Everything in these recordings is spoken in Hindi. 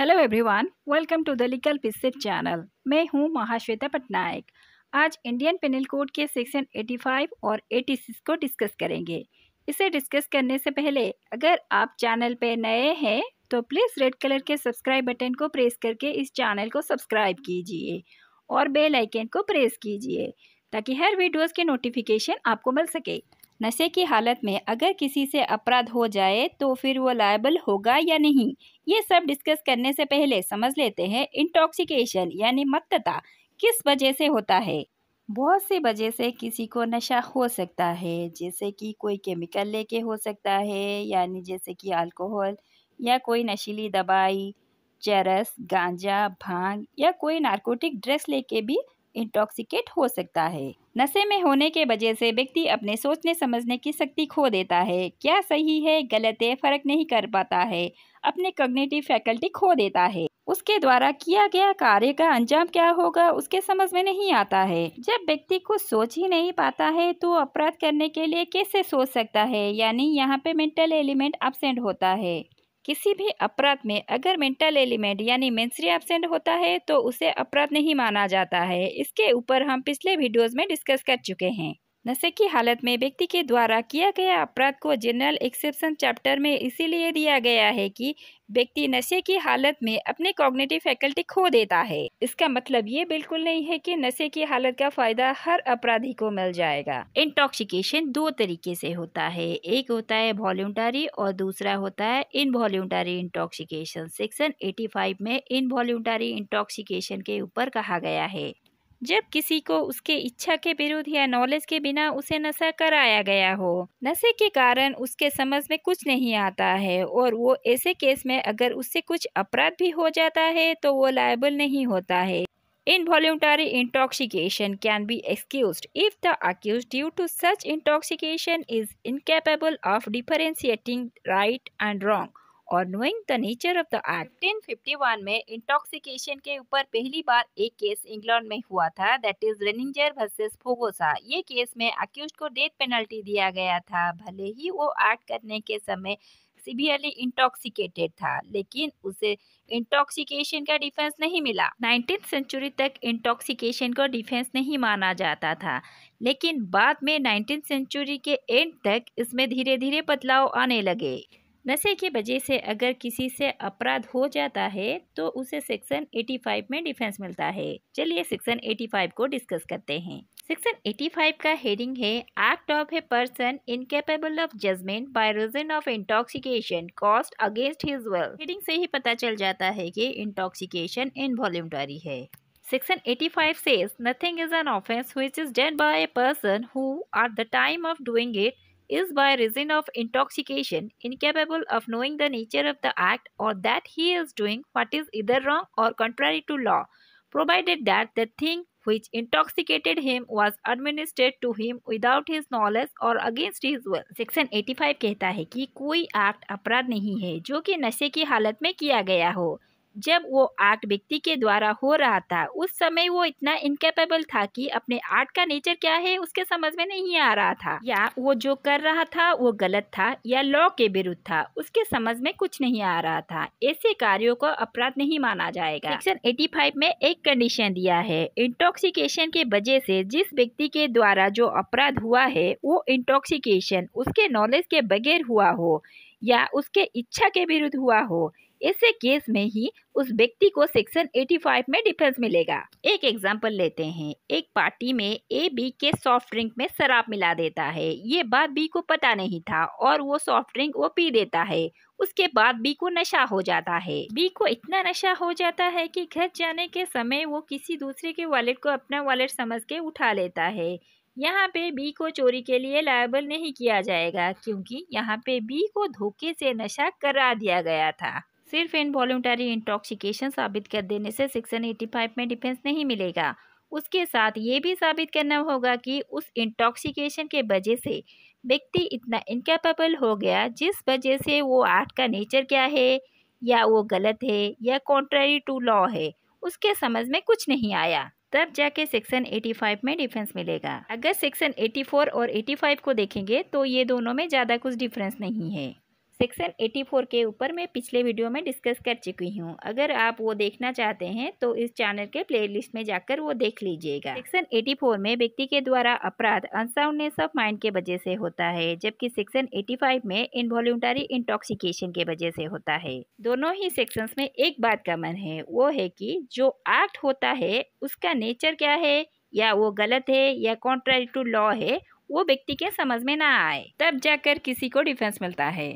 Hello everyone welcome to the legal पिसेट चैनल मैं हूं महाश्वेता पटनायक आज इंडियन पेनल कोड के सेक्शन 85 और 86 को डिस्कस करेंगे इसे डिस्कस करने से पहले अगर आप चैनल पर नए हैं तो प्लीज़ रेड कलर के सब्सक्राइब बटन को प्रेस करके इस चैनल को सब्सक्राइब कीजिए और बेल आइकन को प्रेस कीजिए ताकि हर वीडियोज़ के नोटिफिकेशन आपको मिल सके नशे की हालत में अगर किसी से अपराध हो जाए तो फिर वो लायबल होगा या नहीं ये सब डिस्कस करने से पहले समझ लेते हैं इंटॉक्सिकेशन यानी मत्तता किस वजह से होता है बहुत सी वजह से किसी को नशा हो सकता है जैसे कि कोई केमिकल लेके हो सकता है यानी जैसे कि अल्कोहल या कोई नशीली दवाई चरस गांजा भांग या कोई नार्कोटिक ड्रेस लेके भी इंटॉक्सिकेट हो सकता है नशे में होने के वजह से व्यक्ति अपने सोचने समझने की शक्ति खो देता है क्या सही है गलत है फर्क नहीं कर पाता है अपने कग्नेटिव फैकल्टी खो देता है उसके द्वारा किया गया कार्य का अंजाम क्या होगा उसके समझ में नहीं आता है जब व्यक्ति कुछ सोच ही नहीं पाता है तो अपराध करने के लिए कैसे सोच सकता है यानी यहाँ पे मेंटल एलिमेंट एबसेंट होता है किसी भी अपराध में अगर मेंटल एलिमेंट यानी मेंसरी एबसेंट होता है तो उसे अपराध नहीं माना जाता है इसके ऊपर हम पिछले वीडियोस में डिस्कस कर चुके हैं नशे की हालत में व्यक्ति के द्वारा किया गया अपराध को जनरल एक्सेप्शन चैप्टर में इसीलिए दिया गया है कि व्यक्ति नशे की हालत में अपने कॉग्नेटिव फैकल्टी खो देता है इसका मतलब ये बिल्कुल नहीं है कि नशे की हालत का फायदा हर अपराधी को मिल जाएगा इंटॉक्सिकेशन दो तरीके से होता है एक होता है वॉल्यूंटारी और दूसरा होता है इनवॉल्यूंटरी इंटॉक्सिकेशन सेक्शन एटी में इनवॉल्यूंटरी इंटॉक्सिकेशन के ऊपर कहा गया है जब किसी को उसके इच्छा के विरुद्ध या नॉलेज के बिना उसे नशा कराया गया हो नशे के कारण उसके समझ में कुछ नहीं आता है और वो ऐसे केस में अगर उससे कुछ अपराध भी हो जाता है तो वो लायबल नहीं होता है in involuntary intoxication can be excuse if the accused due to such intoxication is incapable of differentiating right and wrong और knowing the nature of the act 1851 में इंटॉक्सिकेशन के ऊपर पहली बार एक केस इंग्लैंड में हुआ था that is Reniger versus Fogossa ये केस में अक्यूज को डेथ पेनल्टी दिया गया था भले ही वो एक्ट करने के समय सिवियरली इंटॉक्सिकेटेड था लेकिन उसे इंटॉक्सिकेशन का डिफेंस नहीं मिला नाइनटीन सेंचुरी तक इंटॉक्सिकेशन को डिफेंस नहीं माना जाता था लेकिन बाद में नाइनटीन सेंचुरी के एंड तक इसमें धीरे धीरे बदलाव आने लगे नशे की वजह से अगर किसी से अपराध हो जाता है तो उसे सेक्शन 85 में डिफेंस मिलता है चलिए सेक्शन 85 को डिस्कस करते हैं सेक्शन 85 का हेडिंग है act of a person incapable of judgment by reason of intoxication caused against his will heading से ही पता चल जाता है कि इंटॉक्सिकेशन इनवॉल्यूटरी है section 85 five says nothing is an offence which is done by a person who at the time of doing it is by reason of intoxication incapable of knowing the nature of the act or that he is doing what is either wrong or contrary to law, provided that the thing which intoxicated him was administered to him without his knowledge or against his will. section 85 कहता है कि कोई act अपराध नहीं है जो कि नशे की हालत में किया गया हो जब वो आर्ट व्यक्ति के द्वारा हो रहा था उस समय वो इतना इनकेपेबल था कि अपने आर्ट का नेचर क्या है उसके समझ में नहीं आ रहा था या वो जो कर रहा था वो गलत था या लॉ के विरुद्ध था उसके समझ में कुछ नहीं आ रहा था ऐसे कार्यों को अपराध नहीं माना जाएगा सेक्शन 85 में एक कंडीशन दिया है इंटॉक्सिकेशन के वजह से जिस व्यक्ति के द्वारा जो अपराध हुआ है वो इंटॉक्सिकेशन उसके नॉलेज के बगैर हुआ हो या उसके इच्छा के विरुद्ध हुआ हो ऐसे केस में ही उस व्यक्ति को सेक्शन 85 में डिफेंस मिलेगा एक एग्जाम्पल लेते हैं एक पार्टी में ए बी के सॉफ्ट ड्रिंक में शराब मिला देता है ये बात बी को पता नहीं था और वो सॉफ्ट ड्रिंक वो पी देता है उसके बाद बी को नशा हो जाता है बी को इतना नशा हो जाता है कि घर जाने के समय वो किसी दूसरे के वॉलेट को अपना वॉलेट समझ के उठा लेता है यहाँ पे बी को चोरी के लिए लायबल नहीं किया जाएगा क्योंकि यहाँ पे बी को धोखे से नशा करा दिया गया था सिर्फ इन वॉल्टरी इंटॉक्सिकेशन साबित कर देने से सेक्शन फाइव में डिफेंस नहीं मिलेगा उसके साथ ये भी साबित करना होगा कि उस इंटॉक्सिकेशन के वजह से व्यक्ति इतना इनकेपेबल हो गया जिस वजह से वो आर्ट का नेचर क्या है या वो गलत है या कॉन्ट्रेरी टू लॉ है उसके समझ में कुछ नहीं आया तब जाके सेक्शन 85 में डिफरेंस मिलेगा अगर सेक्शन 84 और 85 को देखेंगे तो ये दोनों में ज़्यादा कुछ डिफरेंस नहीं है सेक्शन 84 के ऊपर मैं पिछले वीडियो में डिस्कस कर चुकी हूँ अगर आप वो देखना चाहते हैं तो इस चैनल के प्लेलिस्ट में जाकर वो देख लीजिएगा सेक्शन 84 में व्यक्ति के द्वारा अपराध अनसाउंडनेस ऑफ माइंड के वजह से होता है जबकि सेक्शन 85 में इनवॉल्यूटरी इंटॉक्सिकेशन के वजह से होता है दोनों ही सेक्शन में एक बात मन है वो है की जो एक्ट होता है उसका नेचर क्या है या वो गलत है या कॉन्ट्रारी टू लॉ है वो व्यक्ति के समझ में ना आए तब जाकर किसी को डिफेंस मिलता है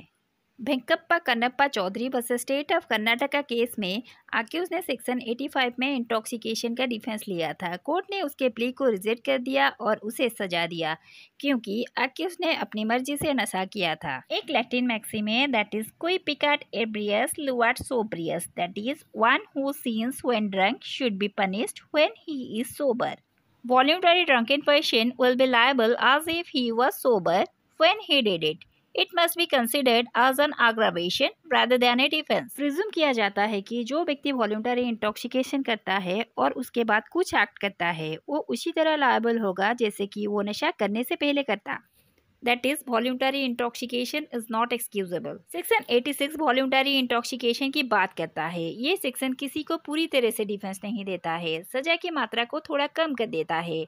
वेंकप्पा कन्नप्पा चौधरी बस स्टेट ऑफ कर्नाटका केस में आक्यूज ने सेक्शन 85 में इंटॉक्सिकेशन का डिफेंस लिया था कोर्ट ने उसके प्ली को रिजेक्ट कर दिया और उसे सजा दिया क्योंकि आक्यूज ने अपनी मर्जी से नशा किया था एक लैटिन मैक्सिम है दैट इज कोई पिकाट एब्रियस लुआट सोब्रियस that is one who sins when drunk should be punished when he is sober Voluntary drunken person will be liable as if he was sober when he did it it must be considered as an aggravation rather than a defence presume किया जाता है कि जो व्यक्ति वॉल्यूंटरी इंटॉक्सिकेशन करता है और उसके बाद कुछ एक्ट करता है वो उसी तरह लायबल होगा जैसे कि वो नशा करने से पहले करता that is voluntary intoxication is not excusable section 86 voluntary intoxication की बात करता है ये सेक्शन किसी को पूरी तरह से डिफेंस नहीं देता है सजा की मात्रा को थोड़ा कम कर देता है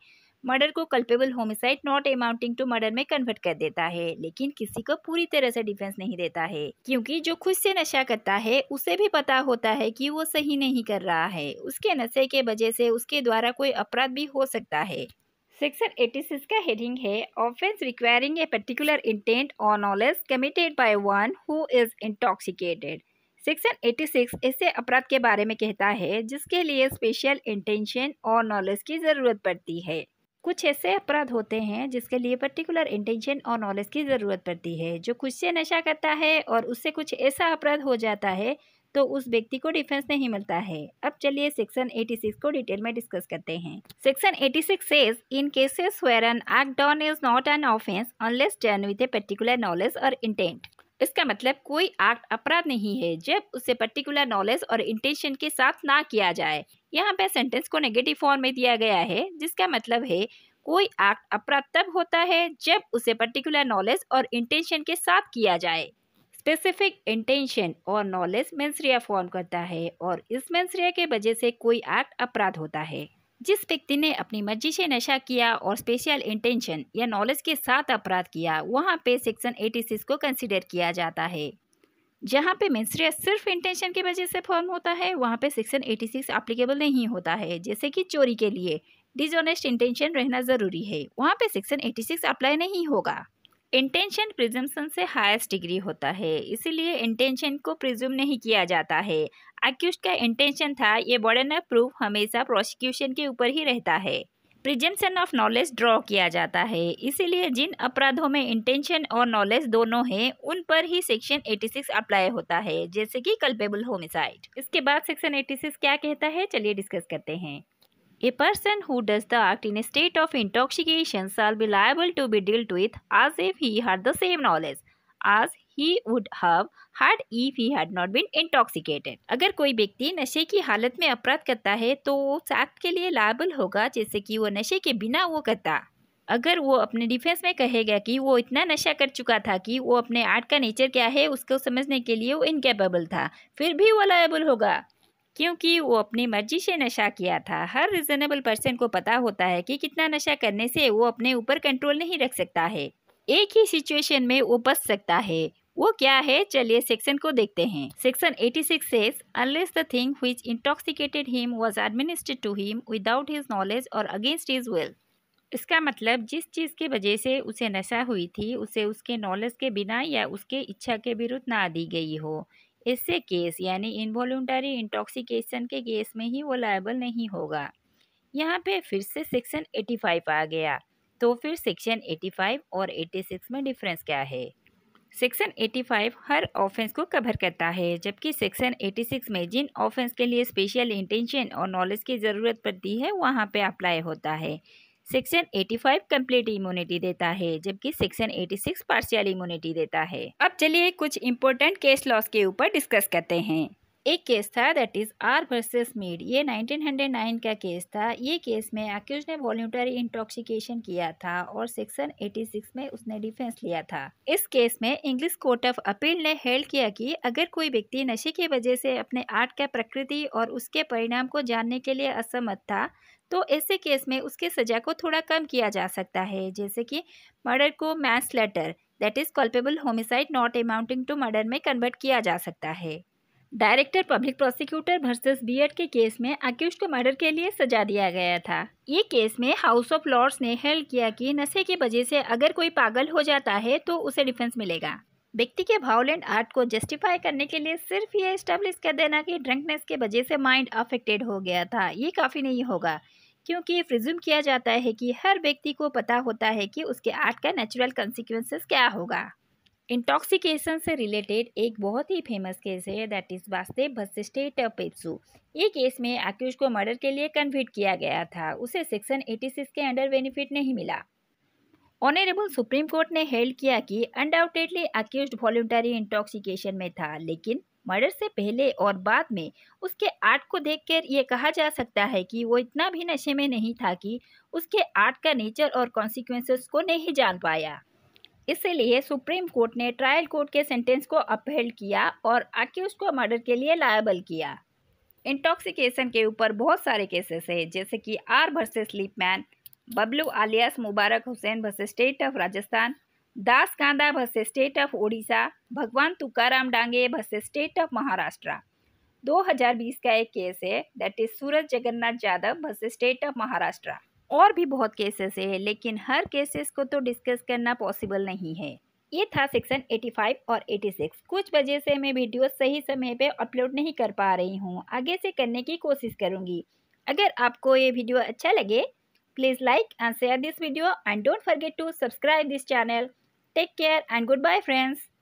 मर्डर को culpable homicide not amounting to murder में कन्वर्ट कर देता है लेकिन किसी को पूरी तरह से डिफेंस नहीं देता है क्योंकि जो खुद से नशा करता है उसे भी पता होता है कि वो सही नहीं कर रहा है उसके नशे के वजह से उसके द्वारा कोई अपराध भी हो सकता है सेक्शन 86 का हेडिंग है offence requiring a particular intent और knowledge committed by one who is intoxicated section 86 ऐसे अपराध के बारे में कहता है जिसके लिए स्पेशल इंटेंशन और नॉलेज की ज़रूरत पड़ती है कुछ ऐसे अपराध होते हैं जिसके लिए पर्टिकुलर इंटेंशन और नॉलेज की ज़रूरत पड़ती है जो खुद से नशा करता है और उससे कुछ ऐसा अपराध हो जाता है तो उस व्यक्ति को डिफेंस नहीं मिलता है अब चलिए सेक्शन 86 को डिटेल में डिस्कस करते हैं section 86 says in cases where an act done is not an offence unless done with a particular knowledge और इंटेंट इसका मतलब कोई एक्ट अपराध नहीं है जब उसे पर्टिकुलर नॉलेज और इंटेंशन के साथ ना किया जाए यहाँ पे सेंटेंस को नेगेटिव फॉर्म में दिया गया है जिसका मतलब है कोई एक्ट अपराध तब होता है जब उसे पर्टिकुलर नॉलेज और इंटेंशन के साथ किया जाए स्पेसिफिक इंटेंशन और नॉलेज मेंसरिया फॉर्म करता है और इस मेंसरिया के वजह से कोई एक्ट अपराध होता है जिस व्यक्ति ने अपनी मर्जी से नशा किया और स्पेशल इंटेंशन या नॉलेज के साथ अपराध किया वहाँ पे सेक्शन 86 को कंसिडर किया जाता है जहाँ पे मेंस्ट्रियस सिर्फ इंटेंशन की वजह से फॉर्म होता है वहाँ पे सेक्शन 86 एप्लीकेबल नहीं होता है जैसे कि चोरी के लिए डिजोनेस्ट इंटेंशन रहना ज़रूरी है वहाँ पे सेक्शन 86 अप्लाई नहीं होगा इंटेंशन प्रिजम्पन से हाईएस्ट डिग्री होता है इसीलिए इंटेंशन को प्रिज्यूम नहीं किया जाता है अक्यूज का इंटेंशन था ये बॉर्डन ऑफ प्रूफ हमेशा प्रोसिक्यूशन के ऊपर ही रहता है प्रिजेंशन ऑफ नॉलेज ड्रॉ किया जाता है इसीलिए जिन अपराधों में इंटेंशन और नॉलेज दोनों हैं उन पर ही सेक्शन 86 अप्लाई होता है जैसे कि कल्पेबल होमिसाइड इसके बाद सेक्शन 86 क्या कहता है चलिए डिस्कस करते हैं a person who does the act in state of intoxication intoxication be liable to be dealt with as if he he the same knowledge as he would have had if he had not been intoxicated अगर कोई व्यक्ति नशे की हालत में अपराध करता है तो उस एक्ट के लिए लाइबल होगा जैसे कि वो नशे के बिना वो करता अगर वो अपने डिफेंस में कहेगा कि वो इतना नशा कर चुका था कि वो अपने आर्ट का नेचर क्या है उसको समझने के लिए वो इनकेपेबल था फिर भी वो लाइबल होगा क्योंकि वो अपनी मर्जी से नशा किया था हर रिजनेबल पर्सन को पता होता है कि कितना नशा करने से वो अपने ऊपर कंट्रोल नहीं रख सकता है एक ही सिचुएशन में वो बच सकता है वो क्या है चलिए सेक्शन को देखते हैं section 86 says unless the thing which intoxicated him was administered to him without his knowledge और अगेंस्ट हिज विल इसका मतलब जिस चीज़ की वजह से उसे नशा हुई थी उसे उसके नॉलेज के बिना या उसके इच्छा के विरुद्ध ना दी गई हो इससे केस यानी इन्वॉल्टरी इंटॉक्सिकेशन के केस में ही वो लाइबल नहीं होगा यहाँ पे फिर से सेक्शन 85 आ गया तो फिर सेक्शन 85 और 86 में डिफरेंस क्या है सेक्शन 85 हर ऑफेंस को कवर करता है जबकि सेक्शन 86 में जिन ऑफेंस के लिए स्पेशल इंटेंशन और नॉलेज की ज़रूरत पड़ती है वहाँ पे अप्लाई होता है सेक्शन 85 कंप्लीट इम्यूनिटी देता है जबकि सेक्शन 86 पार्शियल इम्यूनिटी देता है अब चलिए कुछ इम्पोर्टेंट केस लॉस के ऊपर डिस्कस करते हैं एक केस था that is R versus Meade ये 1909 का केस था ये केस में अक्यूज ने वॉल्यूटरी इंटॉक्सिकेशन किया था और सेक्शन 86 में उसने डिफेंस लिया था इस केस में इंग्लिश कोर्ट ऑफ अपील ने हेल्ड किया कि अगर कोई व्यक्ति नशे की वजह से अपने आर्ट का प्रकृति और उसके परिणाम को जानने के लिए असमत था तो ऐसे केस में उसके सजा को थोड़ा कम किया जा सकता है जैसे कि मर्डर को manslaughter that is culpable homicide not amounting to murder में कन्वर्ट किया जा सकता है director public prosecutor versus Beard के केस में अक्यूज को मर्डर के लिए सजा दिया गया था ये केस में हाउस ऑफ लॉर्ड्स ने हेल्ड किया कि नशे की वजह से अगर कोई पागल हो जाता है तो उसे डिफेंस मिलेगा व्यक्ति के भावलैंड आर्ट को जस्टिफाई करने के लिए सिर्फ ये स्टेब्लिश कर देना कि ड्रंकनेस के वजह से माइंड अफेक्टेड हो गया था ये काफ़ी नहीं होगा क्योंकि प्रिज्यूम किया जाता है कि हर व्यक्ति को पता होता है कि उसके आर्ट का नेचुरल कंसिक्वेंसेस क्या होगा इंटॉक्सिकेशन से रिलेटेड एक बहुत ही फेमस केस है दैट इज़ वास्ते वशिष्ठेट पेप्सू ये केस में एक्यूज को मर्डर के लिए कन्विट किया गया था उसे सेक्शन 86 के अंडर बेनिफिट नहीं मिला ऑनरेबल सुप्रीम कोर्ट ने हेल्ड किया कि अनडाउटेडली अक्यूज वॉल्टरी इंटॉक्सिकेशन में था लेकिन मर्डर से पहले और बाद में उसके आर्ट को देखकर ये कहा जा सकता है कि वो इतना भी नशे में नहीं था कि उसके आर्ट का नेचर और कॉन्सिक्वेंसेस को नहीं जान पाया इसलिए सुप्रीम कोर्ट ने ट्रायल कोर्ट के सेंटेंस को अपहेल्ड किया और अक्यूज को मर्डर के लिए लायबल किया इंटॉक्सिकेशन के ऊपर बहुत सारे केसेस है जैसे कि R versus Sleepman Bablu alias Mubarak Hussain versus state of Rajasthan Das Kanda versus state of Odisha Bhagwan Tukaram Dange versus state of Maharashtra 2020 का एक केस है that is Suraj Jagannath Yadav versus state of Maharashtra और भी बहुत केसेस है लेकिन हर केसेस को तो डिस्कस करना पॉसिबल नहीं है ये था सेक्शन 85 और 86 कुछ वजह से मैं वीडियो सही समय पे अपलोड नहीं कर पा रही हूँ आगे से करने की कोशिश करूँगी अगर आपको ये वीडियो अच्छा लगे please like and share this video and don't forget to subscribe this channel take care and good bye friends